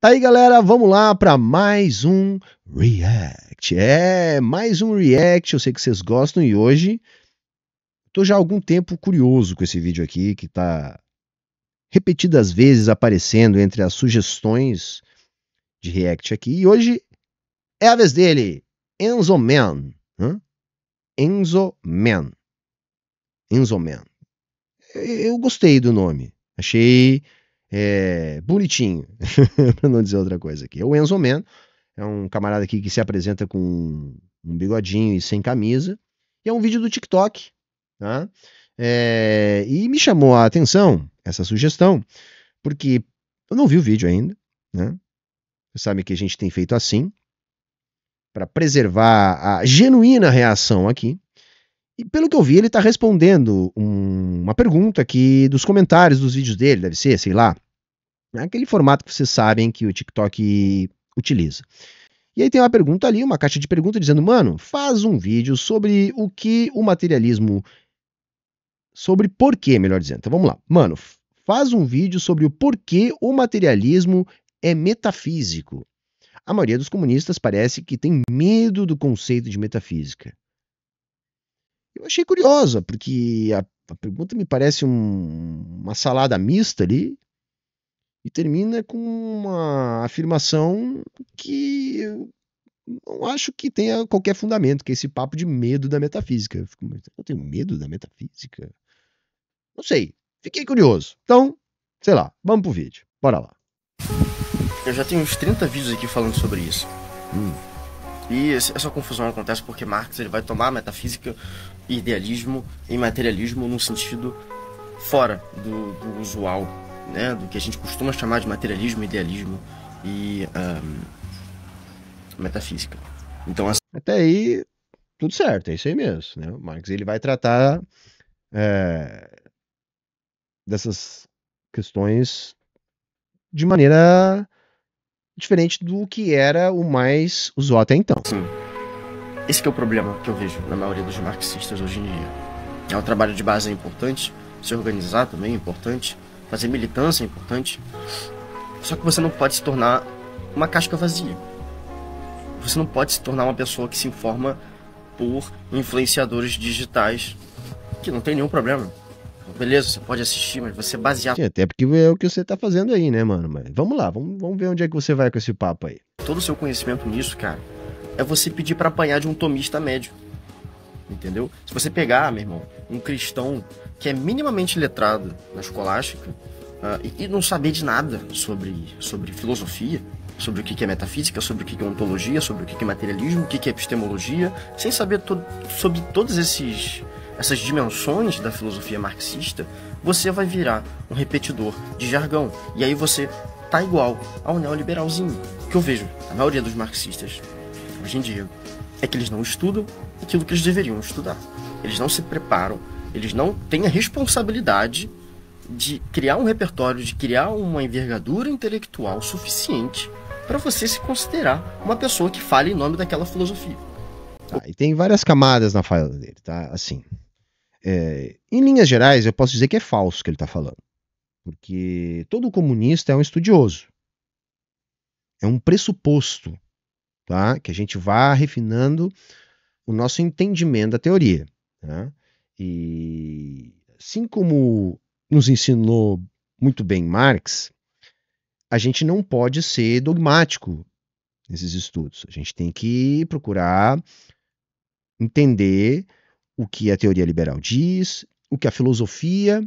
Tá aí, galera, vamos lá para mais um react. É, mais um react, eu sei que vocês gostam e hoje tô já há algum tempo curioso com esse vídeo aqui que tá repetidas vezes aparecendo entre as sugestões de react aqui e hoje é a vez dele, Enzo Man. Hã? Enzo Man. Enzo Man. Eu gostei do nome. Achei é, bonitinho, para não dizer outra coisa aqui. O Enzo Man é um camarada aqui que se apresenta com um bigodinho e sem camisa. E é um vídeo do TikTok, tá? É, e me chamou a atenção essa sugestão, porque eu não vi o vídeo ainda, né? Você sabe que a gente tem feito assim para preservar a genuína reação aqui. E pelo que eu vi, ele tá respondendo um, uma pergunta aqui dos comentários dos vídeos dele, deve ser, sei lá. É aquele formato que vocês sabem que o TikTok utiliza. E aí tem uma pergunta ali, uma caixa de pergunta dizendo: "Mano, faz um vídeo sobre o que o materialismo sobre porquê, melhor dizendo. Então vamos lá. Mano, faz um vídeo sobre o porquê o materialismo é metafísico. A maioria dos comunistas parece que tem medo do conceito de metafísica. Eu achei curiosa, porque a, a pergunta me parece um, uma salada mista ali e termina com uma afirmação que eu não acho que tenha qualquer fundamento, que é esse papo de medo da metafísica. Eu, fico, eu tenho medo da metafísica? Não sei. Fiquei curioso. Então, sei lá, vamos pro vídeo. Bora lá. Eu já tenho uns 30 vídeos aqui falando sobre isso. Hum. E essa confusão acontece porque Marx ele vai tomar a metafísica idealismo e materialismo num sentido fora do, do usual, né? do que a gente costuma chamar de materialismo, idealismo e um, metafísica. Então, assim, Até aí, tudo certo, é isso aí mesmo. Né? O Marx ele vai tratar é, dessas questões de maneira diferente do que era o mais usual até então. Sim. Esse é o problema que eu vejo na maioria dos marxistas hoje em dia. É o trabalho de base é importante, se organizar também é importante, fazer militância é importante. Só que você não pode se tornar uma casca vazia. Você não pode se tornar uma pessoa que se informa por influenciadores digitais, que não tem nenhum problema. Beleza, você pode assistir, mas você é basear. Sim, até porque é o que você tá fazendo aí, né, mano? Mas vamos lá, vamos, vamos ver onde é que você vai com esse papo aí. Todo o seu conhecimento nisso, cara, é você pedir para apanhar de um tomista médio. Entendeu? Se você pegar, meu irmão, um cristão que é minimamente letrado na escolástica uh, e, e, não saber de nada sobre, sobre filosofia, sobre o que é metafísica, sobre o que é ontologia, sobre o que é materialismo, o que é epistemologia, sem saber to sobre todas esses, essas dimensões da filosofia marxista, você vai virar um repetidor de jargão. E aí você tá igual ao neoliberalzinho, que eu vejo a maioria dos marxistas hoje em dia é que eles não estudam aquilo que eles deveriam estudar. Eles não se preparam, eles não têm a responsabilidade de criar um repertório, de criar uma envergadura intelectual suficiente para você se considerar uma pessoa que fale em nome daquela filosofia. Tá, e tem várias camadas na fala dele, tá? Assim, é, em linhas gerais, eu posso dizer que é falso o que ele está falando, porque todo comunista é um estudioso. É um pressuposto tá? Que a gente vá refinando o nosso entendimento da teoria. Tá? E assim como nos ensinou muito bem Marx, a gente não pode ser dogmático nesses estudos. A gente tem que procurar entender o que a teoria liberal diz, o que a filosofia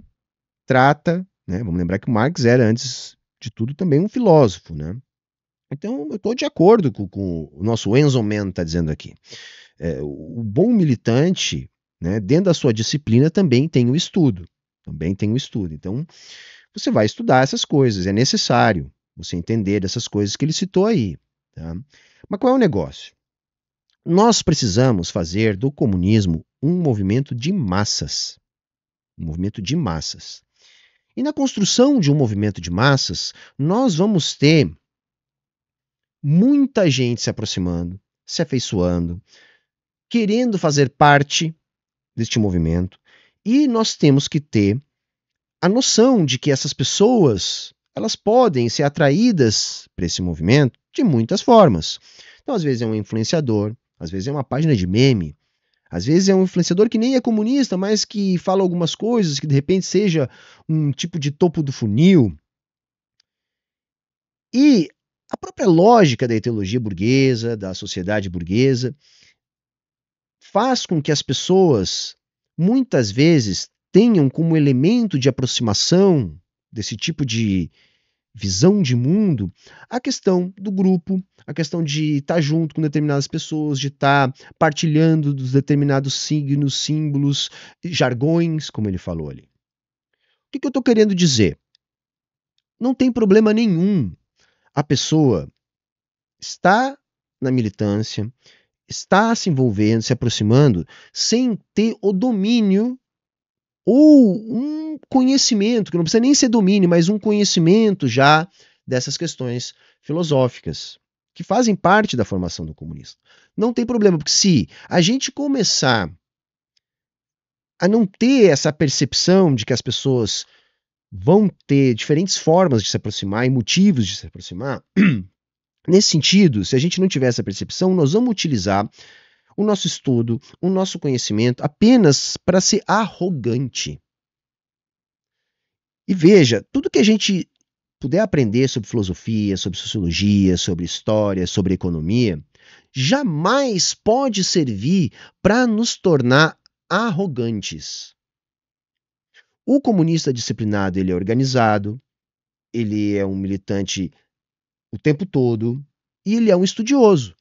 trata. Né? Vamos lembrar que Marx era, antes de tudo, também um filósofo. Né? Então, eu estou de acordo com, com, o nosso Enzo Men está dizendo aqui. É, o bom militante, né, dentro da sua disciplina, também tem o estudo. Também tem o estudo. Então, você vai estudar essas coisas, é necessário você entender essas coisas que ele citou aí. Tá? Mas qual é o negócio? Nós precisamos fazer do comunismo um movimento de massas. Um movimento de massas. E na construção de um movimento de massas, nós vamos ter muita gente se aproximando, se afeiçoando, querendo fazer parte deste movimento. E nós temos que ter a noção de que essas pessoas elas podem ser atraídas para esse movimento de muitas formas. Então, às vezes é um influenciador, às vezes é uma página de meme, às vezes é um influenciador que nem é comunista, mas que fala algumas coisas que de repente seja um tipo de topo do funil. E a própria lógica da etiologia burguesa, da sociedade burguesa, faz com que as pessoas, muitas vezes, tenham como elemento de aproximação desse tipo de visão de mundo a questão do grupo, a questão de estar tá junto com determinadas pessoas, de estar tá partilhando dos determinados signos, símbolos, jargões, como ele falou ali. O que, que eu estou querendo dizer? Não tem problema nenhum a pessoa está na militância, está se envolvendo, se aproximando, sem ter o domínio ou um conhecimento, que não precisa nem ser domínio, mas um conhecimento já dessas questões filosóficas, que fazem parte da formação do comunista. Não tem problema, porque se a gente começar a não ter essa percepção de que as pessoas vão ter diferentes formas de se aproximar e motivos de se aproximar. Nesse sentido, se a gente não tiver essa percepção, nós vamos utilizar o nosso estudo, o nosso conhecimento apenas para ser arrogante. E veja, tudo que a gente puder aprender sobre filosofia, sobre sociologia, sobre história, sobre economia, jamais pode servir para nos tornar arrogantes. O comunista disciplinado, ele é organizado, ele é um militante o tempo todo e ele é um estudioso.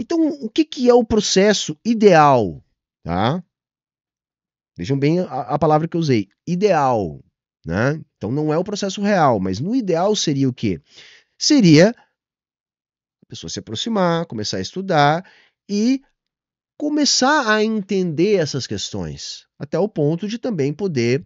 Então, o que, que é o processo ideal? Tá? Vejam bem a, a palavra que eu usei, ideal. Né? Então, não é o processo real, mas no ideal seria o quê? Seria a pessoa se aproximar, começar a estudar e começar a entender essas questões, até o ponto de também poder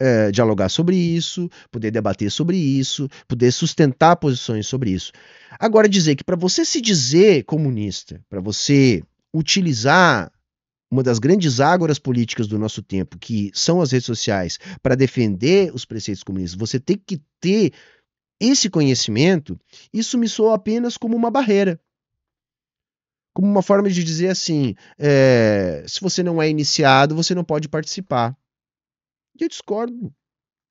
é, dialogar sobre isso, poder debater sobre isso, poder sustentar posições sobre isso. Agora, dizer que para você se dizer comunista, para você utilizar uma das grandes ágoras políticas do nosso tempo, que são as redes sociais, para defender os preceitos comunistas, você tem que ter esse conhecimento, isso me soa apenas como uma barreira como uma forma de dizer assim: é, se você não é iniciado, você não pode participar. E eu discordo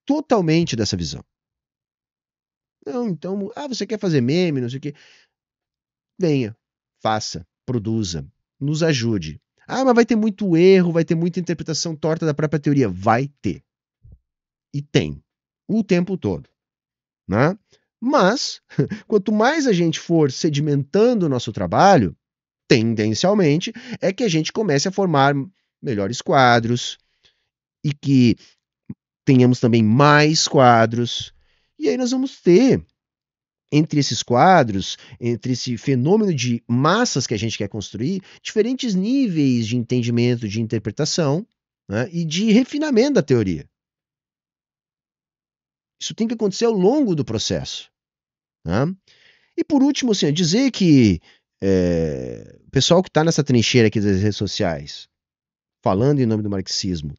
totalmente dessa visão. Não, então, ah, você quer fazer meme, não sei o quê. Venha, faça, produza, nos ajude. Ah, mas vai ter muito erro, vai ter muita interpretação torta da própria teoria. Vai ter. E tem. O tempo todo. Né? Mas, quanto mais a gente for sedimentando o nosso trabalho, tendencialmente, é que a gente comece a formar melhores quadros e que tenhamos também mais quadros. E aí nós vamos ter entre esses quadros, entre esse fenômeno de massas que a gente quer construir, diferentes níveis de entendimento, de interpretação né, e de refinamento da teoria. Isso tem que acontecer ao longo do processo. Né? E por último, assim, dizer que é, pessoal que está nessa trincheira aqui das redes sociais, falando em nome do marxismo,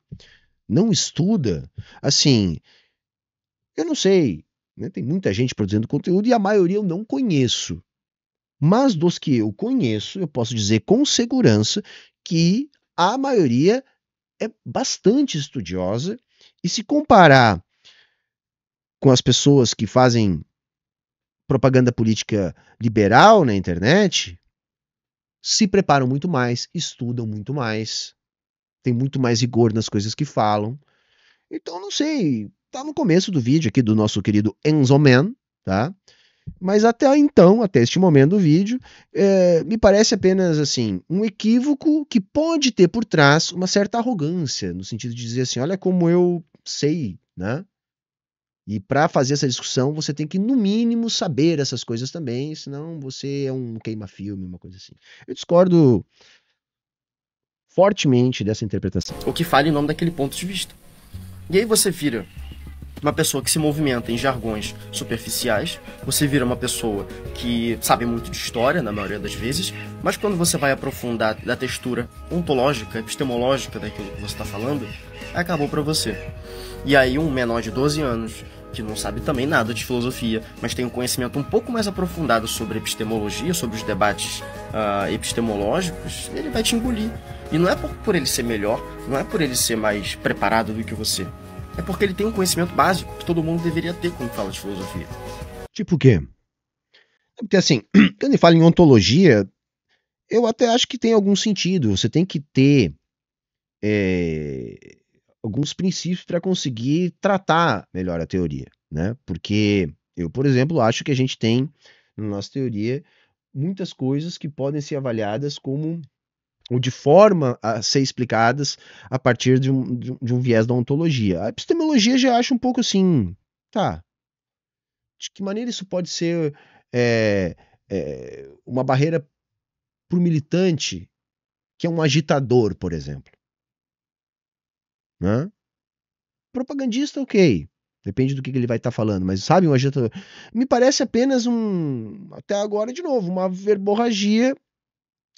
não estuda, assim, eu não sei, né, tem muita gente produzindo conteúdo e a maioria eu não conheço. Mas dos que eu conheço, eu posso dizer com segurança que a maioria é bastante estudiosa e se comparar com as pessoas que fazem propaganda política liberal na internet se preparam muito mais, estudam muito mais, têm muito mais rigor nas coisas que falam. Então, não sei, tá no começo do vídeo aqui do nosso querido Enzo Man, tá? Mas até então, até este momento do vídeo, é, me parece apenas assim um equívoco que pode ter por trás uma certa arrogância, no sentido de dizer assim, olha como eu sei, né? E para fazer essa discussão, você tem que, no mínimo, saber essas coisas também, senão você é um queima-filme, uma coisa assim. Eu discordo fortemente dessa interpretação. O que fala em nome daquele ponto de vista. E aí você vira uma pessoa que se movimenta em jargões superficiais, você vira uma pessoa que sabe muito de história, na maioria das vezes, mas quando você vai aprofundar da textura ontológica, epistemológica daquilo que você está falando, acabou para você. E aí um menor de 12 anos que não sabe também nada de filosofia, mas tem um conhecimento um pouco mais aprofundado sobre epistemologia, sobre os debates uh, epistemológicos, ele vai te engolir. E não é por, por ele ser melhor, não é por ele ser mais preparado do que você. É porque ele tem um conhecimento básico que todo mundo deveria ter quando fala de filosofia. Tipo o quê? É porque assim, quando ele fala em ontologia, eu até acho que tem algum sentido. Você tem que ter. É alguns princípios para conseguir tratar melhor a teoria, né? Porque eu, por exemplo, acho que a gente tem na nossa teoria muitas coisas que podem ser avaliadas como ou de forma a ser explicadas a partir de um, de um viés da ontologia. A epistemologia já acha um pouco assim, tá? De que maneira isso pode ser é, é, uma barreira para o militante que é um agitador, por exemplo? Né? Propagandista, ok. Depende do que, ele vai estar tá falando, mas sabe, um agitador. Me parece apenas um. Até agora, de novo, uma verborragia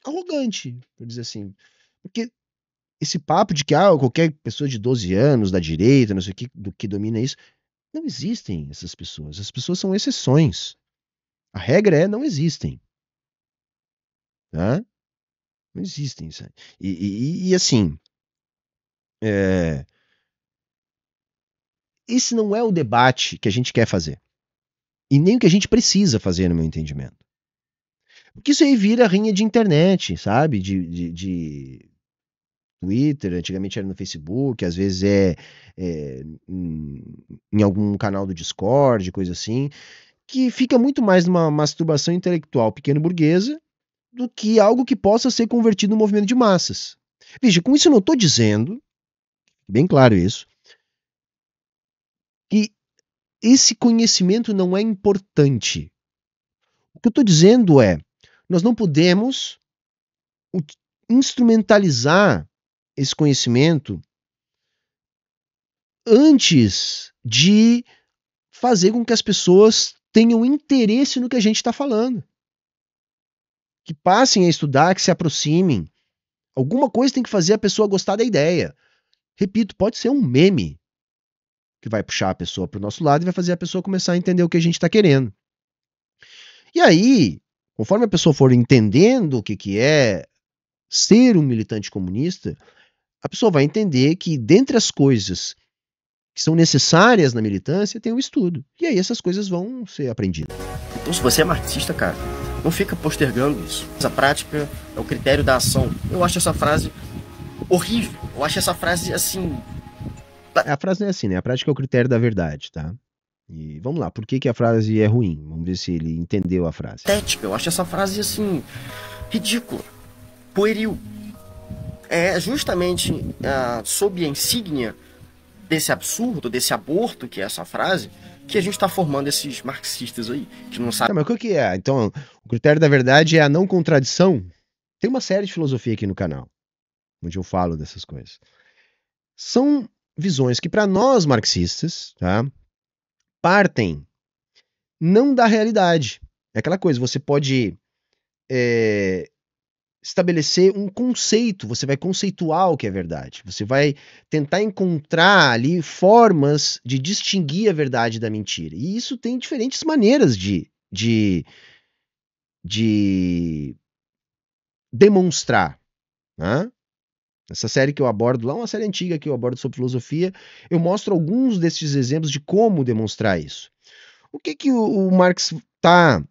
arrogante, por dizer assim. Porque esse papo de que ah, qualquer pessoa de 12 anos, da direita, não sei o que, do que domina isso. Não existem essas pessoas. As pessoas são exceções. A regra é não existem. Tá? Não existem. Sabe? E, e, e assim, é... Esse não é o debate que a gente quer fazer. E nem o que a gente precisa fazer, no meu entendimento. Porque isso aí vira rinha de internet, sabe? de, de, de... Twitter, antigamente era no Facebook, às vezes é, é em, em, algum canal do Discord, coisa assim, que fica muito mais numa masturbação intelectual pequeno-burguesa do que algo que possa ser convertido no movimento de massas. Veja, com isso eu não estou dizendo bem claro isso, que esse conhecimento não é importante. O que eu estou dizendo é, nós não podemos instrumentalizar esse conhecimento antes de fazer com que as pessoas tenham interesse no que a gente está falando. Que passem a estudar, que se aproximem. Alguma coisa tem que fazer a pessoa gostar da ideia. Repito, pode ser um meme que vai puxar a pessoa para o nosso lado e vai fazer a pessoa começar a entender o que a gente está querendo. E aí, conforme a pessoa for entendendo o que, que é ser um militante comunista, a pessoa vai entender que dentre as coisas que são necessárias na militância tem o estudo. E aí essas coisas vão ser aprendidas. Então, se você é marxista, cara, não fica postergando isso. Essa prática é o critério da ação. Eu acho essa frase horrível. Eu acho essa frase assim. É, a frase é assim, né? A prática é o critério da verdade, tá? E vamos lá, por que, que a frase é ruim? Vamos ver se ele entendeu a frase. Tética, eu acho essa frase assim. ridícula. Pueril. É justamente ah, sob a insígnia desse absurdo, desse aborto que é essa frase, que a gente está formando esses marxistas aí, que não sabem. Mas o que é? Então, o critério da verdade é a não contradição? Tem uma série de filosofia aqui no canal onde eu falo dessas coisas. São visões que, para nós marxistas, tá, partem não da realidade. É aquela coisa, você pode é, estabelecer um conceito, você vai conceituar o que é verdade, você vai tentar encontrar ali formas de distinguir a verdade da mentira. E isso tem diferentes maneiras de, de, de demonstrar. Né? Essa série que eu abordo lá, é uma série antiga que eu abordo sobre filosofia, eu mostro alguns desses exemplos de como demonstrar isso. O que que o, Marx está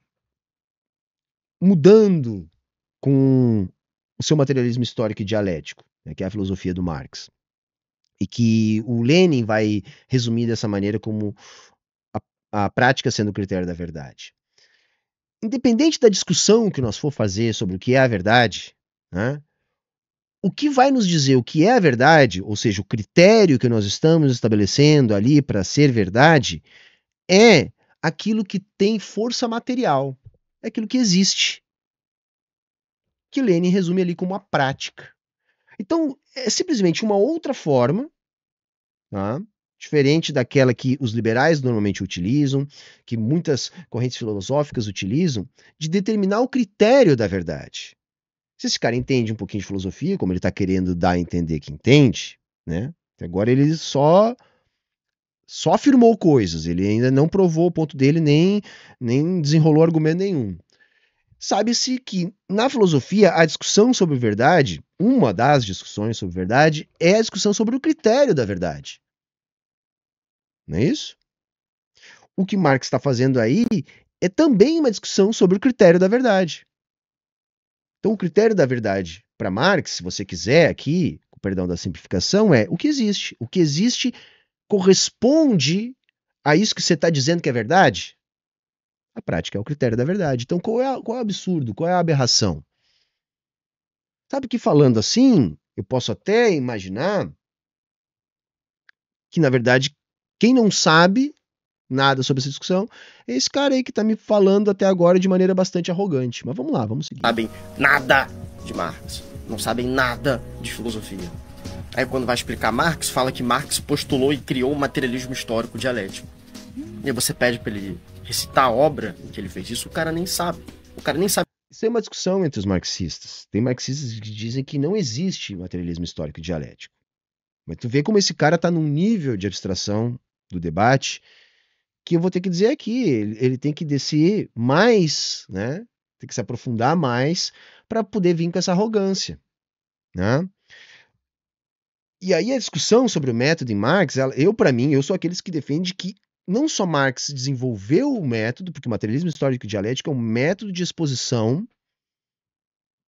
mudando com o seu materialismo histórico e dialético, né, que é a filosofia do Marx? E que o Lenin vai resumir dessa maneira como a, a prática sendo o critério da verdade. Independente da discussão que nós for fazer sobre o que é a verdade, né? o que vai nos dizer o que é a verdade, ou seja, o critério que nós estamos estabelecendo ali para ser verdade, é aquilo que tem força material, é aquilo que existe. Que Lenin resume ali como a prática. Então, é simplesmente uma outra forma, tá? diferente daquela que os liberais normalmente utilizam, que muitas correntes filosóficas utilizam, de determinar o critério da verdade. Se esse cara entende um pouquinho de filosofia, como ele está querendo dar a entender que entende, né? Agora ele só só afirmou coisas, ele ainda não provou o ponto dele, nem, nem desenrolou argumento nenhum. Sabe-se que na filosofia a discussão sobre verdade, uma das discussões sobre verdade, é a discussão sobre o critério da verdade. Não é isso? O que Marx está fazendo aí é também uma discussão sobre o critério da verdade. Então, o critério da verdade para Marx, se você quiser aqui, com perdão da simplificação, é o que existe. O que existe corresponde a isso que você está dizendo que é verdade? A prática é o critério da verdade. Então, qual é, qual é o absurdo? Qual é a aberração? Sabe que falando assim, eu posso até imaginar que, na verdade, quem não sabe nada sobre essa discussão, é esse cara aí que tá me falando até agora de maneira bastante arrogante. Mas vamos lá, vamos seguir. Sabem nada de Marx. Não sabem nada de filosofia. Aí quando vai explicar Marx, fala que Marx postulou e criou o materialismo histórico dialético. E aí você pede para ele recitar a obra em que ele fez isso, o cara nem sabe. O cara nem sabe. Isso é uma discussão entre os marxistas. Tem marxistas que dizem que não existe materialismo histórico dialético. Mas tu vê como esse cara tá num nível de abstração do debate que eu vou ter que dizer aqui. Ele, ele tem que descer mais, né? Tem que se aprofundar mais para poder vir com essa arrogância, né? E aí a discussão sobre o método em Marx, ela, eu para mim, eu sou aqueles que defende que não só Marx desenvolveu o método, porque o materialismo histórico e dialético é um método de exposição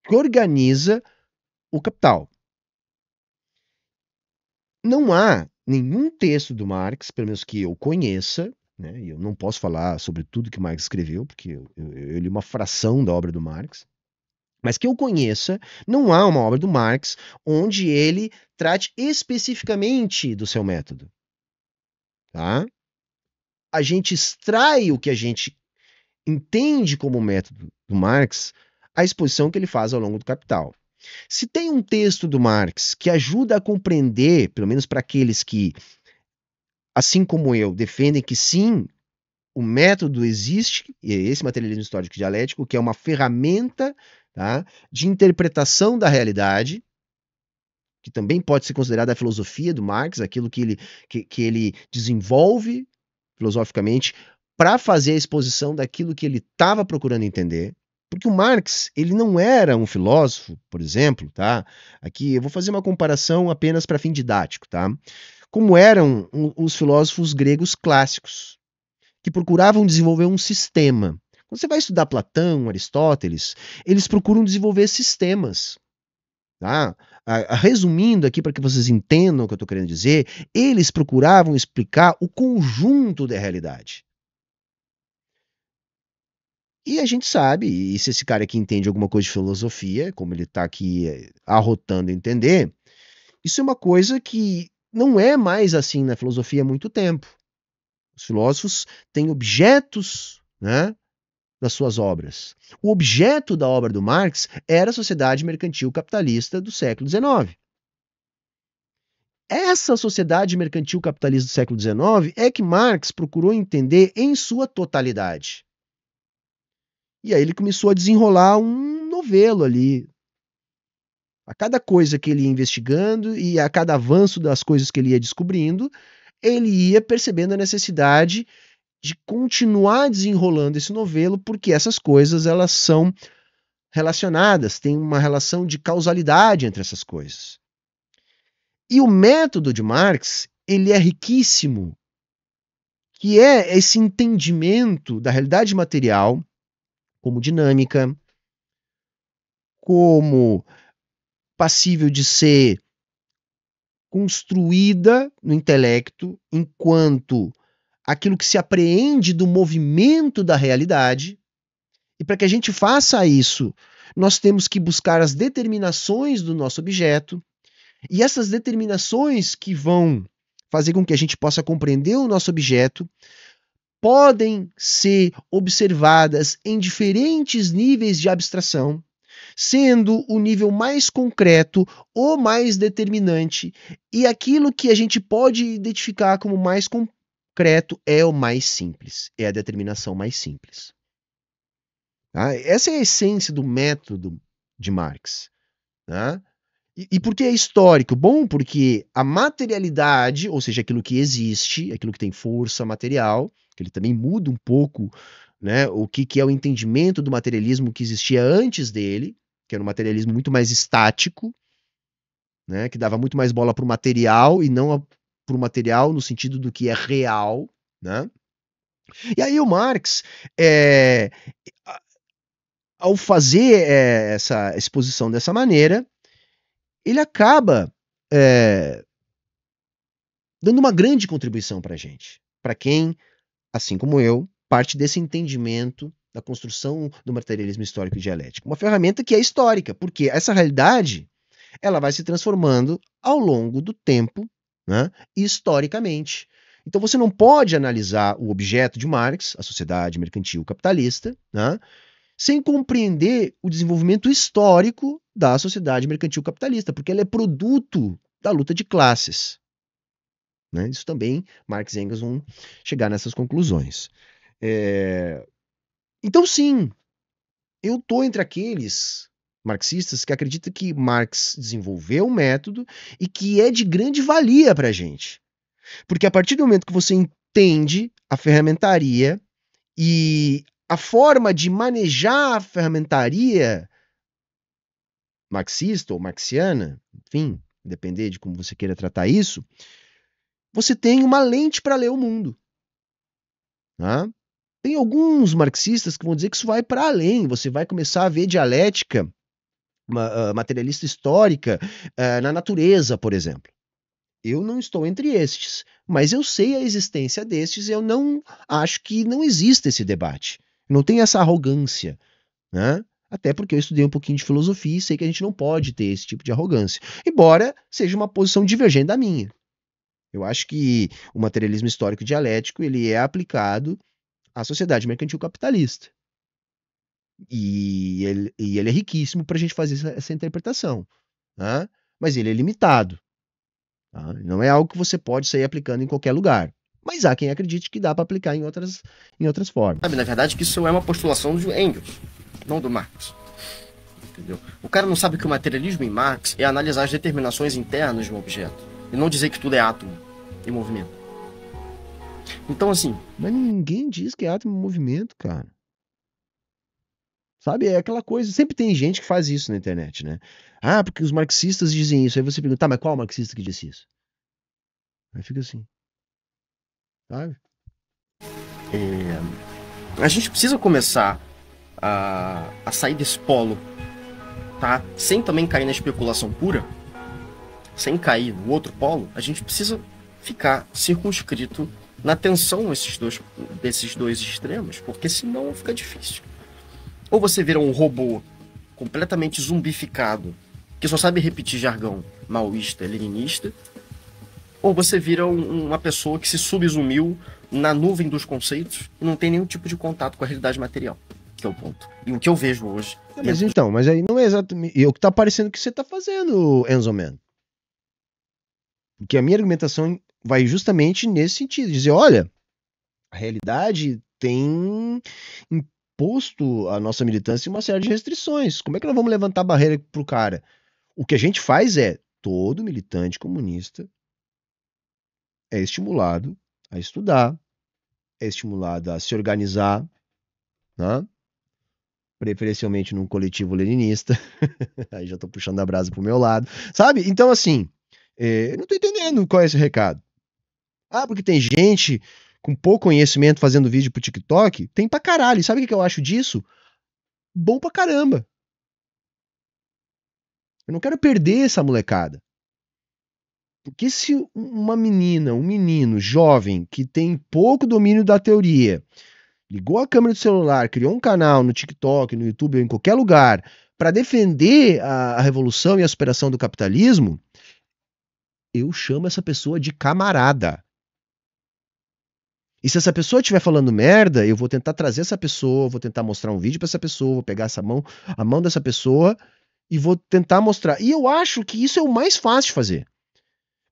que organiza o capital. Não há nenhum texto do Marx, pelo menos que eu conheça, né? E eu não posso falar sobre tudo que Marx escreveu, porque eu, eu, eu, li uma fração da obra do Marx. Mas que eu conheça, não há uma obra do Marx onde ele trate especificamente do seu método. Tá? A gente extrai o que a gente entende como método do Marx, a exposição que ele faz ao longo do Capital. Se tem um texto do Marx que ajuda a compreender, pelo menos para aqueles que assim como eu, defendem que sim, o método existe, e é esse materialismo histórico dialético, que é uma ferramenta tá, de interpretação da realidade, que também pode ser considerada a filosofia do Marx, aquilo que ele, que, que ele desenvolve filosoficamente para fazer a exposição daquilo que ele estava procurando entender. Porque o Marx, ele não era um filósofo, por exemplo, tá? Aqui eu vou fazer uma comparação apenas para fim didático, tá? como eram os filósofos gregos clássicos, que procuravam desenvolver um sistema. Quando você vai estudar Platão, Aristóteles, eles procuram desenvolver sistemas. Tá? Resumindo aqui para que vocês entendam o que eu estou querendo dizer, eles procuravam explicar o conjunto da realidade. E a gente sabe, e se esse cara aqui entende alguma coisa de filosofia, como ele está aqui eh, arrotando entender, isso é uma coisa que não é mais assim na filosofia há muito tempo. Os filósofos têm objetos né, das suas obras. O objeto da obra do Marx era a sociedade mercantil capitalista do século XIX. Essa sociedade mercantil capitalista do século XIX é que Marx procurou entender em sua totalidade. E aí ele começou a desenrolar um novelo ali a cada coisa que ele ia investigando e a cada avanço das coisas que ele ia descobrindo, ele ia percebendo a necessidade de continuar desenrolando esse novelo, porque essas coisas elas são relacionadas, tem uma relação de causalidade entre essas coisas. E o método de Marx, ele é riquíssimo, que é esse entendimento da realidade material como dinâmica, como passível de ser construída no intelecto enquanto aquilo que se apreende do movimento da realidade. E para que a gente faça isso, nós temos que buscar as determinações do nosso objeto, e essas determinações que vão fazer com que a gente possa compreender o nosso objeto podem ser observadas em diferentes níveis de abstração sendo o nível mais concreto, o mais determinante, e aquilo que a gente pode identificar como mais concreto é o mais simples, é a determinação mais simples. Tá? Essa é a essência do método de Marx. Tá? E, e por que é histórico? Bom, porque a materialidade, ou seja, aquilo que existe, aquilo que tem força material, que ele também muda um pouco né, o que, que é o entendimento do materialismo que existia antes dele, que era um materialismo muito mais estático, né, que dava muito mais bola para o material e não para o material no sentido do que é real. Né? E aí o Marx, é, ao fazer é, essa exposição dessa maneira, ele acaba é, dando uma grande contribuição para a gente, para quem, assim como eu, parte desse entendimento da construção do materialismo histórico e dialético. Uma ferramenta que é histórica, porque essa realidade ela vai se transformando ao longo do tempo, né, historicamente. Então você não pode analisar o objeto de Marx, a sociedade mercantil capitalista, né, sem compreender o desenvolvimento histórico da sociedade mercantil capitalista, porque ela é produto da luta de classes. Né? Isso também Marx e Engels vão chegar nessas conclusões. É... Então, sim, eu tô entre aqueles marxistas que acreditam que Marx desenvolveu um método e que é de grande valia para a gente. Porque a partir do momento que você entende a ferramentaria e a forma de manejar a ferramentaria marxista ou marxiana, enfim, depender de como você queira tratar isso, você tem uma lente para ler o mundo. Né? Tem alguns marxistas que vão dizer que isso vai para além, você vai começar a ver dialética ah, materialista histórica ah, na natureza, por exemplo. Eu não estou entre estes, mas eu sei a existência destes e eu não acho que não exista esse debate. Não tem essa arrogância, né? Até porque eu estudei um pouquinho de filosofia e sei que a gente não pode ter esse tipo de arrogância, embora seja uma posição divergente da minha. Eu acho que o materialismo histórico dialético ele é aplicado a sociedade mercantil capitalista. E ele, e ele é riquíssimo para a gente fazer essa, essa interpretação. Né? Mas ele é limitado. Tá? Não é algo que você pode sair aplicando em qualquer lugar. Mas há quem acredite que dá para aplicar em outras, em outras formas. Sabe, na verdade, que isso é uma postulação do Engels, não do Marx. Entendeu? O cara não sabe que o materialismo em Marx é analisar as determinações internas de um objeto e não dizer que tudo é átomo em movimento. Então, assim. Mas ninguém diz que é átomo em movimento, cara. Sabe? É aquela coisa. Sempre tem gente que faz isso na internet, né? Ah, porque os marxistas dizem isso. Aí você pergunta, tá, mas qual marxista que disse isso? Aí fica assim. Sabe? É... A gente precisa começar a... a sair desse polo, tá? Sem também cair na especulação pura, sem cair no outro polo, a gente precisa ficar circunscrito na tensão esses dois, desses dois extremos, porque senão fica difícil. Ou você vira um robô completamente zumbificado, que só sabe repetir jargão maoísta, leninista, ou você vira um, uma pessoa que se subsumiu na nuvem dos conceitos e não tem nenhum tipo de contato com a realidade material, que é o ponto. E o que eu vejo hoje. É, mas então, mas aí não é exatamente. E é o que tá parecendo que você tá fazendo, Enzo Man. Porque a minha argumentação vai justamente nesse sentido, dizer, olha, a realidade tem imposto à nossa militância uma série de restrições. Como é que nós vamos levantar barreira pro cara? O que a gente faz é todo militante comunista é estimulado a estudar, é estimulado a se organizar, né? preferencialmente num coletivo leninista. Aí já tô puxando a brasa pro meu lado, sabe? Então, assim, eh, eu não tô entendendo qual é esse recado. Ah, porque tem gente com pouco conhecimento fazendo vídeo pro TikTok? Tem pra caralho. sabe o que eu acho disso? Bom pra caramba. Eu não quero perder essa molecada. Porque se uma menina, um menino jovem que tem pouco domínio da teoria, ligou a câmera do celular, criou um canal no TikTok, no YouTube ou em qualquer lugar para defender a, a revolução e a superação do capitalismo, eu chamo essa pessoa de camarada. E se essa pessoa estiver falando merda, eu vou tentar trazer essa pessoa, vou tentar mostrar um vídeo para essa pessoa, vou pegar essa mão, a mão dessa pessoa e vou tentar mostrar. E eu acho que isso é o mais fácil de fazer.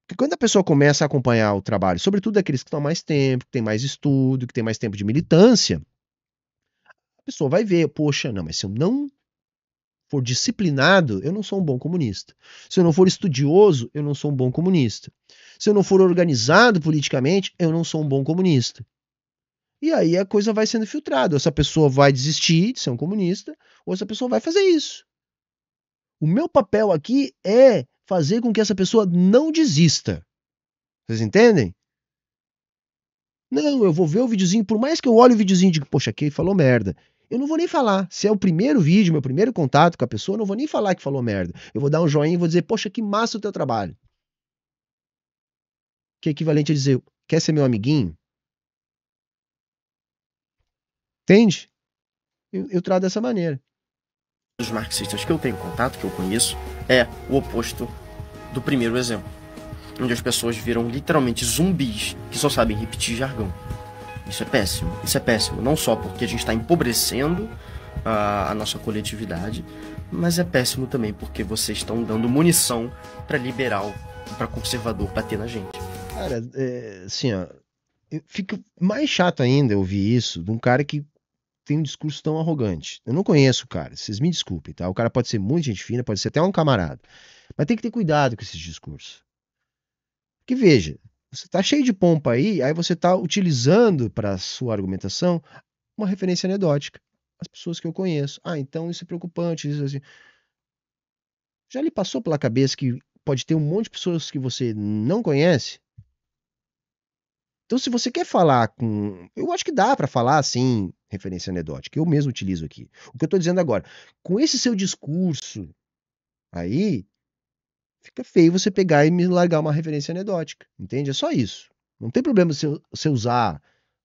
Porque quando a pessoa começa a acompanhar o trabalho, sobretudo daqueles que estão mais tempo, que tem mais estudo, que tem mais tempo de militância, a pessoa vai ver, poxa, não, mas se eu não for disciplinado, eu não sou um bom comunista. Se eu não for estudioso, eu não sou um bom comunista se eu não for organizado politicamente, eu não sou um bom comunista. E aí a coisa vai sendo filtrada. Essa pessoa vai desistir de ser um comunista, ou essa pessoa vai fazer isso. O meu papel aqui é fazer com que essa pessoa não desista. Vocês entendem? Não, eu vou ver o videozinho, por mais que eu olhe o videozinho e diga, poxa, quem falou merda. Eu não vou nem falar. Se é o primeiro vídeo, meu primeiro contato com a pessoa, eu não vou nem falar que falou merda. Eu vou dar um joinha e vou dizer, poxa, que massa o teu trabalho que é equivalente a dizer: quer ser meu amiguinho? Entende? Eu, eu trato dessa maneira. Os marxistas que eu tenho contato, que eu conheço, é o oposto do primeiro exemplo, onde as pessoas viram literalmente zumbis que só sabem repetir jargão. Isso é péssimo. Isso é péssimo. Não só porque a gente está empobrecendo a, a, nossa coletividade, mas é péssimo também porque vocês estão dando munição para liberal, para conservador bater na gente. Cara, é, assim, ó, fica mais chato ainda ouvir isso de um cara que tem um discurso tão arrogante. Eu não conheço o cara, vocês me desculpem, tá? O cara pode ser muito gente fina, pode ser até um camarada. Mas tem que ter cuidado com esses discursos. Que veja, você tá cheio de pompa aí, aí você tá utilizando para sua argumentação uma referência anedótica. As pessoas que eu conheço. Ah, então isso é preocupante, isso assim. Já lhe passou pela cabeça que pode ter um monte de pessoas que você não conhece então, se você quer falar com. Eu acho que dá para falar assim, referência anedótica. Eu mesmo utilizo aqui. O que eu estou dizendo agora. Com esse seu discurso aí, fica feio você pegar e me largar uma referência anedótica. Entende? É só isso. Não tem problema você, você usar,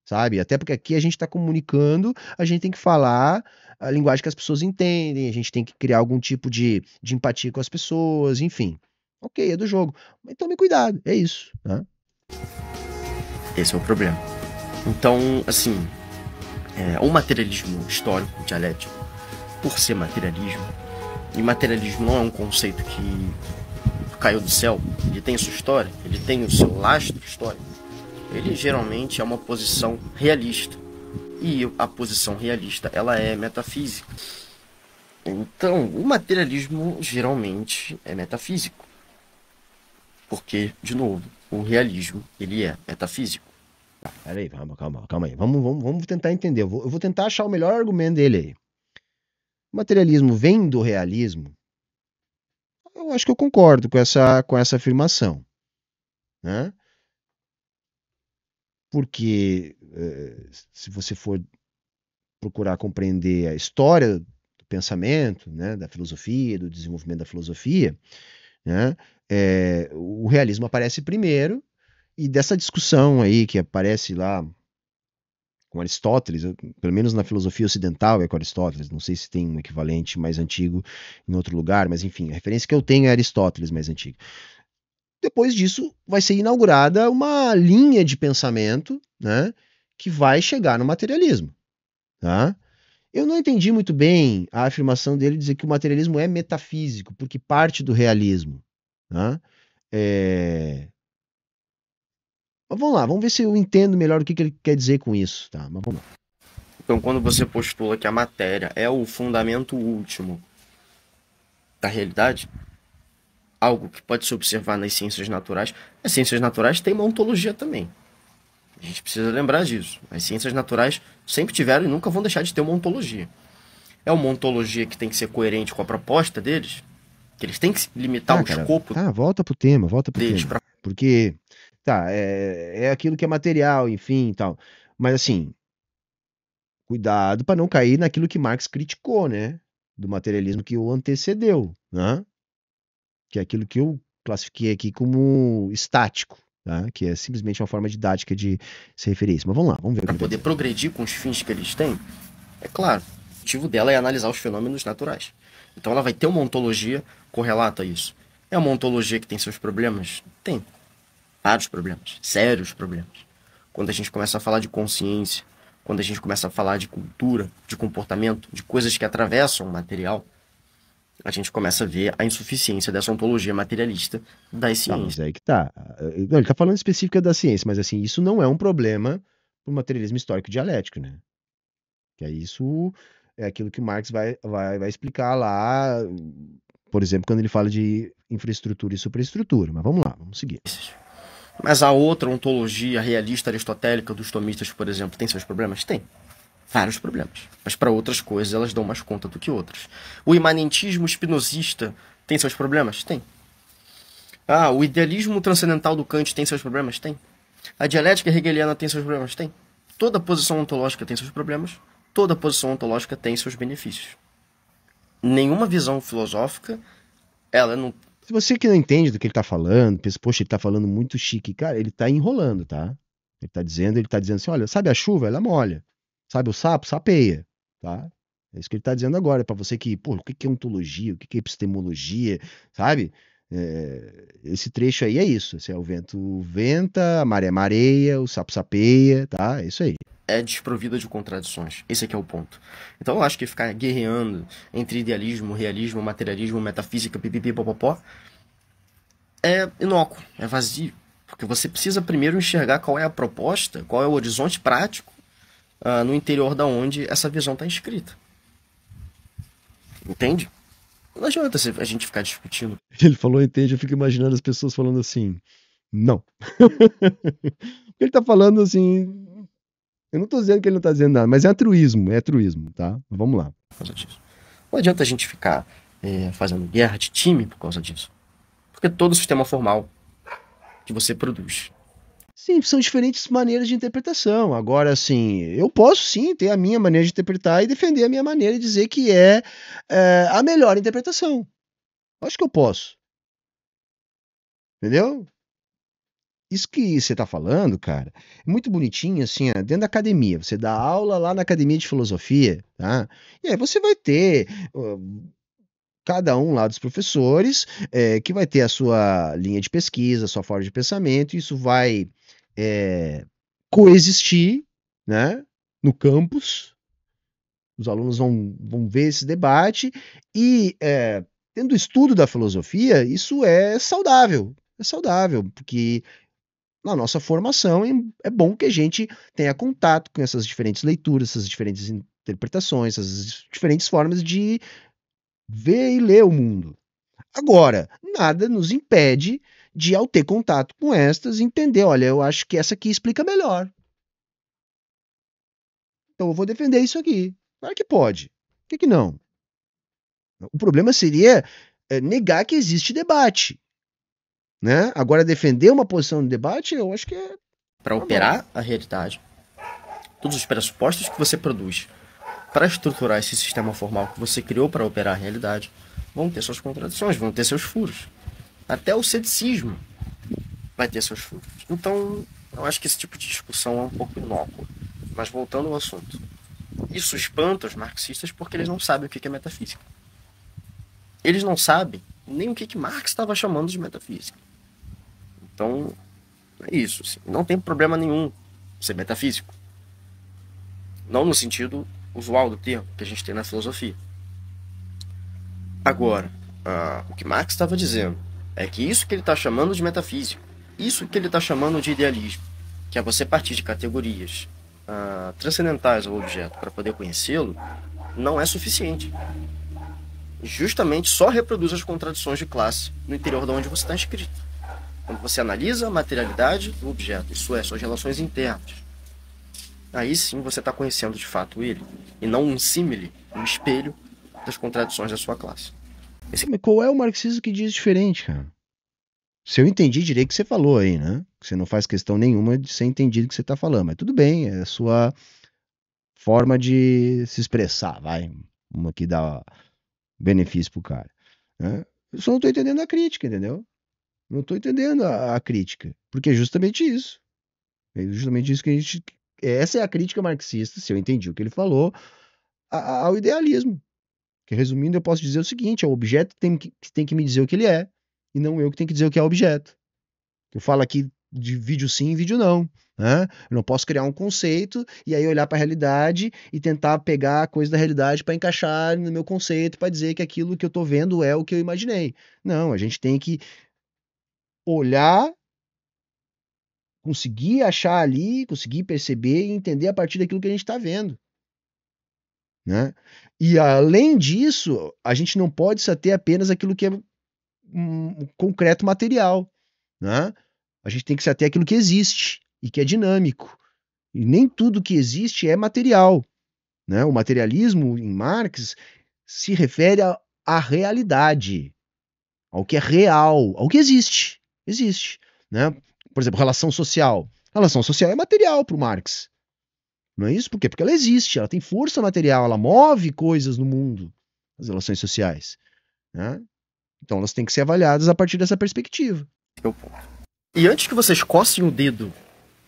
sabe? Até porque aqui a gente está comunicando, a gente tem que falar a linguagem que as pessoas entendem, a gente tem que criar algum tipo de, de empatia com as pessoas, enfim. Ok, é do jogo. Então, me cuidado. É isso. Né? Esse é o problema. Então, assim, é, o materialismo histórico, dialético, por ser materialismo, e materialismo não é um conceito que caiu do céu, ele tem sua história, ele tem o seu lastro histórico, ele geralmente é uma posição realista. E a posição realista, ela é metafísica. Então, o materialismo geralmente é metafísico. Porque, de novo, o realismo ele é metafísico. peraí, calma, calma, calma aí. Vamos, vamos, vamos tentar entender. Eu vou, eu vou tentar achar o melhor argumento dele aí. O materialismo vem do realismo? Eu acho que eu concordo com essa, com essa afirmação. Né? Porque eh, se você for procurar compreender a história do pensamento, né, da filosofia, do desenvolvimento da filosofia, né? É, o realismo aparece primeiro, e dessa discussão aí que aparece lá com Aristóteles, pelo menos na filosofia ocidental é com Aristóteles, não sei se tem um equivalente mais antigo em outro lugar, mas enfim, a referência que eu tenho é Aristóteles mais antigo. Depois disso, vai ser inaugurada uma linha de pensamento né, que vai chegar no materialismo. Tá? Eu não entendi muito bem a afirmação dele dizer que o materialismo é metafísico, porque parte do realismo. Né? É... Mas vamos lá, vamos ver se eu entendo melhor o que, que ele quer dizer com isso. Tá, mas vamos lá. Então, quando você postula que a matéria é o fundamento último da realidade, algo que pode se observar nas ciências naturais, as ciências naturais têm uma ontologia também. A gente precisa lembrar disso. As ciências naturais sempre tiveram e nunca vão deixar de ter uma ontologia. É uma ontologia que tem que ser coerente com a proposta deles, que eles têm que limitar ah, o cara, escopo. tá, volta pro tema, volta pro tema. Pra... Porque, tá, é, é aquilo que é material, enfim e tal. Mas assim, cuidado para não cair naquilo que Marx criticou, né? Do materialismo que o antecedeu, né? Que é aquilo que eu classifiquei aqui como estático. Tá? que é simplesmente uma forma didática de se referir a isso. Mas vamos lá, vamos ver. Para é poder progredir com os fins que eles têm, é claro, o objetivo dela é analisar os fenômenos naturais. Então ela vai ter uma ontologia correlata a isso. É uma ontologia que tem seus problemas? Tem. Vários problemas, sérios problemas. Quando a gente começa a falar de consciência, quando a gente começa a falar de cultura, de comportamento, de coisas que atravessam o material, a gente começa a ver a insuficiência dessa ontologia materialista das ciências. Tá, mas é que tá. Não, ele tá falando específica da ciência, mas assim, isso não é um problema pro materialismo histórico dialético, né? Que é isso é aquilo que Marx vai, vai, vai explicar lá, por exemplo, quando ele fala de infraestrutura e superestrutura. Mas vamos lá, vamos seguir. Mas a outra ontologia realista aristotélica dos tomistas, por exemplo, tem seus problemas? Tem vários problemas. Mas para outras coisas elas dão mais conta do que outras. O imanentismo espinosista tem seus problemas? Tem. Ah, o idealismo transcendental do Kant tem seus problemas? Tem. A dialética hegeliana tem seus problemas? Tem. Toda posição ontológica tem seus problemas. Toda posição ontológica tem seus benefícios. Nenhuma visão filosófica, ela não. Se você que não entende do que ele está falando, pensa, poxa, ele está falando muito chique. Cara, ele está enrolando, tá? Ele está dizendo, ele tá dizendo assim, olha, sabe a chuva? Ela é molha. Sabe o sapo? Sapeia, tá? É isso que ele está dizendo agora, para você que, pô, o que é ontologia, o que é epistemologia, sabe? É, esse trecho aí é isso. Assim, é o vento venta, a maré mareia, o sapo sapeia, tá? É isso aí. É desprovida de contradições. Esse aqui é, é o ponto. Então eu acho que ficar guerreando entre idealismo, realismo, materialismo, metafísica, pipipi, popopó, é inócuo, é vazio. Porque você precisa primeiro enxergar qual é a proposta, qual é o horizonte prático uh, no interior da onde essa visão está escrita. Entende? Não adianta a gente ficar discutindo. Ele falou, entende? Eu fico imaginando as pessoas falando assim, não. ele está falando assim. Eu não estou dizendo que ele não está dizendo nada, mas é altruísmo, é altruísmo, tá? Vamos lá. Não adianta a gente ficar é, fazendo guerra de time por causa disso. Porque todo o sistema formal que você produz Sim, são diferentes maneiras de interpretação. Agora, assim, eu posso sim ter a minha maneira de interpretar e defender a minha maneira e dizer que é, é a melhor interpretação. Acho que eu posso. Entendeu? Isso que você está falando, cara, é muito bonitinho, assim, dentro da academia. Você dá aula lá na academia de filosofia, tá? E aí você vai ter. Uh, cada um lá dos professores, é, que vai ter a sua linha de pesquisa, a sua forma de pensamento, e isso vai é, coexistir né, no campus. Os alunos vão, vão ver esse debate e, é, tendo o estudo da filosofia, isso é saudável. É saudável, porque na nossa formação é, é bom que a gente tenha contato com essas diferentes leituras, essas diferentes interpretações, essas diferentes formas de ver e ler o mundo. Agora, nada nos impede de, ao ter contato com estas, entender: olha, eu acho que essa aqui explica melhor. Então eu vou defender isso aqui. Claro que pode. Por que, que não? O problema seria eh, negar que existe debate. Né? Agora, defender uma posição de debate, eu acho que é. Para operar a realidade, todos os pressupostos que você produz para estruturar esse sistema formal que você criou para operar a realidade, vão ter suas contradições, vão ter seus furos. Até o ceticismo vai ter seus furos. Então, eu acho que esse tipo de discussão é um pouco inócuo. Mas voltando ao assunto, isso espanta os marxistas porque eles não sabem o que é metafísica. Eles não sabem nem o que, que Marx estava chamando de metafísica. Então, é isso. Assim. Não tem problema nenhum ser metafísico. Não no sentido usual do termo que a gente tem na filosofia. Agora, ah, o que Marx estava dizendo é que isso que ele está chamando de metafísica, isso que ele está chamando de idealismo, que é você partir de categorias ah, transcendentais ao objeto para poder conhecê-lo, não é suficiente. Justamente só reproduz as contradições de classe no interior de onde você está inscrito. Quando você analisa a materialidade do objeto, isso é, suas relações internas, Aí sim você está conhecendo de fato ele, e não um símile, um espelho das contradições da sua classe. Esse... qual é o marxismo que diz diferente, cara? Se eu entendi direito o que você falou aí, né? Você não faz questão nenhuma de ser entendido o que você está falando, mas tudo bem, é a sua forma de se expressar, vai. Uma que dá benefício pro cara. Né? Eu só não tô entendendo a crítica, entendeu? Não tô entendendo a, a crítica. Porque é justamente isso. É justamente isso que a gente essa é a crítica marxista, se eu entendi o que ele falou, ao idealismo. Que, resumindo, eu posso dizer o seguinte: é o objeto que tem, que tem que me dizer o que ele é, e não eu que tenho que dizer o que é objeto. Eu falo aqui de vídeo sim, e vídeo não. Né? Eu não posso criar um conceito e aí olhar para a realidade e tentar pegar a coisa da realidade para encaixar no meu conceito, para dizer que aquilo que eu estou vendo é o que eu imaginei. Não, a gente tem que olhar conseguir achar ali, conseguir perceber e entender a partir daquilo que a gente está vendo. Né? E além disso, a gente não pode se ater apenas aquilo que é um concreto material. Né? A gente tem que se ater aquilo que existe e que é dinâmico. E nem tudo que existe é material. Né? O materialismo, em Marx, se refere à realidade, ao que é real, ao que existe. Existe. Né? por exemplo, relação social. Relação social é material para o Marx. Não é isso? Por quê? Porque ela existe, ela tem força material, ela move coisas no mundo, as relações sociais. Né? Então elas têm que ser avaliadas a partir dessa perspectiva. E antes que vocês cocem o dedo,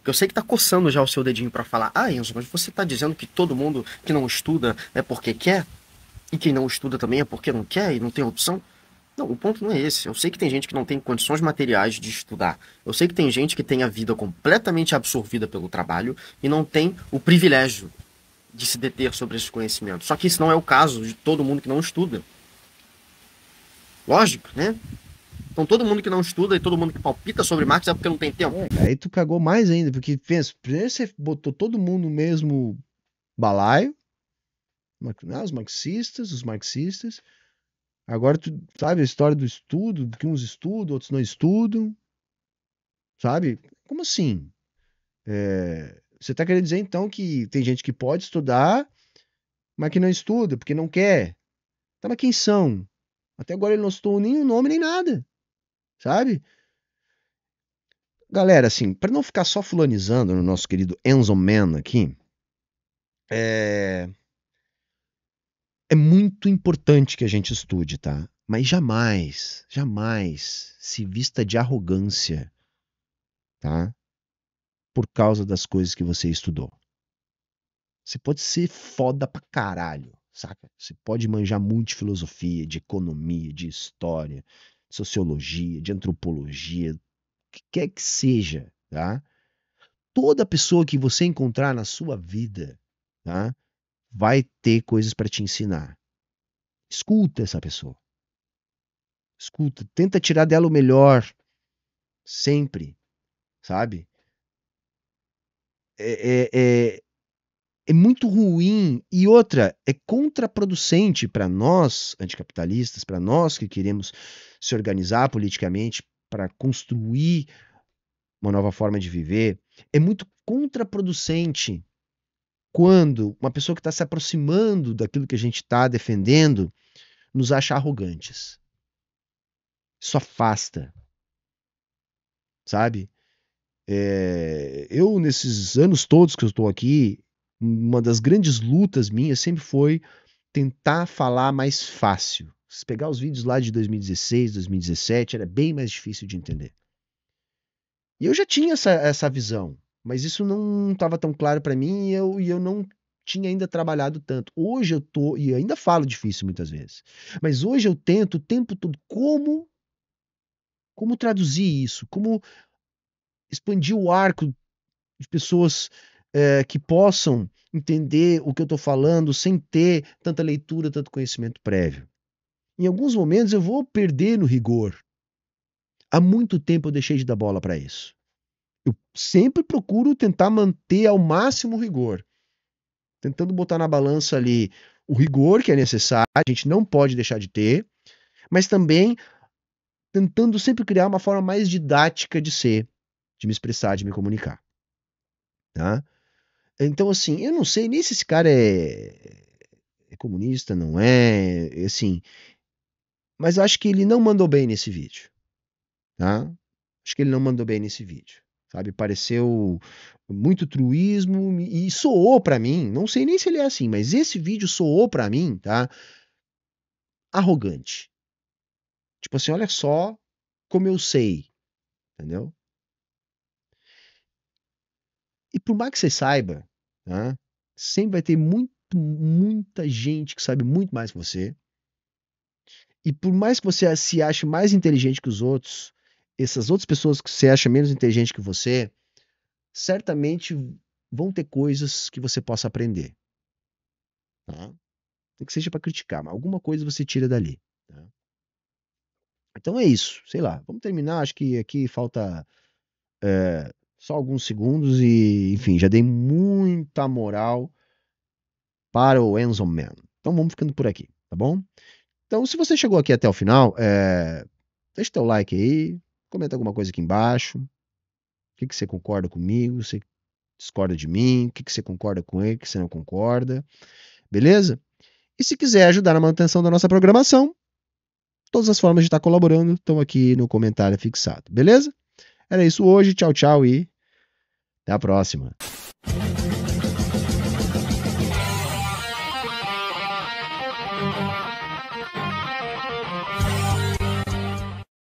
eu sei que está coçando já o seu dedinho para falar, ah Enzo, mas você está dizendo que todo mundo que não estuda é porque quer? E quem não estuda também é porque não quer e não tem opção? Não, o ponto não é esse. Eu sei que tem gente que não tem condições materiais de estudar. Eu sei que tem gente que tem a vida completamente absorvida pelo trabalho e não tem o privilégio de se deter sobre esse conhecimento. Só que isso não é o caso de todo mundo que não estuda. Lógico, né? Então todo mundo que não estuda e todo mundo que palpita sobre Marx é porque não tem tempo. É, aí tu cagou mais ainda, porque pensa, primeiro você botou todo mundo no mesmo balaio, né, os marxistas, os marxistas, Agora tu sabe a história do estudo, que uns estudam, outros não estudam. Sabe? Como assim? É, você está querendo dizer então que tem gente que pode estudar, mas que não estuda, porque não quer. Tá, mas quem são? Até agora ele não citou nenhum nome nem nada. Sabe? Galera, assim, para não ficar só fulanizando no nosso querido Enzo Man aqui, é é muito importante que a gente estude, tá? Mas jamais, jamais se vista de arrogância, tá? Por causa das coisas que você estudou. Você pode ser foda pra caralho, saca? Você pode manjar muito de filosofia, de economia, de história, de sociologia, de antropologia, o que quer que seja, tá? Toda pessoa que você encontrar na sua vida, tá? vai ter coisas para te ensinar. Escuta essa pessoa. Escuta, tenta tirar dela o melhor sempre, sabe? É, é, é, é muito ruim e outra é contraproducente para nós anticapitalistas, para nós que queremos se organizar politicamente para construir uma nova forma de viver, é muito contraproducente quando uma pessoa que está se aproximando daquilo que a gente está defendendo nos acha arrogantes. Isso afasta. Sabe? É, eu, nesses anos todos que eu estou aqui, uma das grandes lutas minhas sempre foi tentar falar mais fácil. Se pegar os vídeos lá de 2016, 2017, era bem mais difícil de entender. E eu já tinha essa, essa visão. Mas isso não estava tão claro para mim e eu, e eu não tinha ainda trabalhado tanto. Hoje eu tô, e ainda falo difícil muitas vezes, mas hoje eu tento o tempo todo como como traduzir isso, como expandir o arco de pessoas é, que possam entender o que eu estou falando sem ter tanta leitura, tanto conhecimento prévio. Em alguns momentos eu vou perder no rigor. Há muito tempo eu deixei de dar bola para isso eu sempre procuro tentar manter ao máximo o rigor. Tentando botar na balança ali o rigor que é necessário, a gente não pode deixar de ter, mas também tentando sempre criar uma forma mais didática de ser, de me expressar, de me comunicar. Tá? Então, assim, eu não sei nem se esse cara é, é comunista, não é, assim. Mas eu acho que ele não mandou bem nesse vídeo. Tá? Acho que ele não mandou bem nesse vídeo sabe? Pareceu muito truísmo e soou para mim, não sei nem se ele é assim, mas esse vídeo soou para mim, tá? Arrogante. Tipo assim, olha só como eu sei, entendeu? E por mais que você saiba, tá? sempre vai ter muito, muita gente que sabe muito mais que você. E por mais que você se ache mais inteligente que os outros, essas outras pessoas que você acha menos inteligente que você, certamente vão ter coisas que você possa aprender. Tá? Tem que seja para criticar, mas alguma coisa você tira dali. Tá? Então é isso, sei lá. Vamos terminar, acho que aqui falta é, só alguns segundos e, enfim, já dei muita moral para o Enzo Man. Então vamos ficando por aqui, tá bom? Então, se você chegou aqui até o final, é, deixa teu like aí, Comenta alguma coisa aqui embaixo. O que, que você concorda comigo? Você discorda de mim? O que, que você concorda com ele? O que você não concorda? Beleza? E se quiser ajudar na manutenção da nossa programação, todas as formas de estar colaborando estão aqui no comentário fixado. Beleza? Era isso hoje. Tchau, tchau e até a próxima.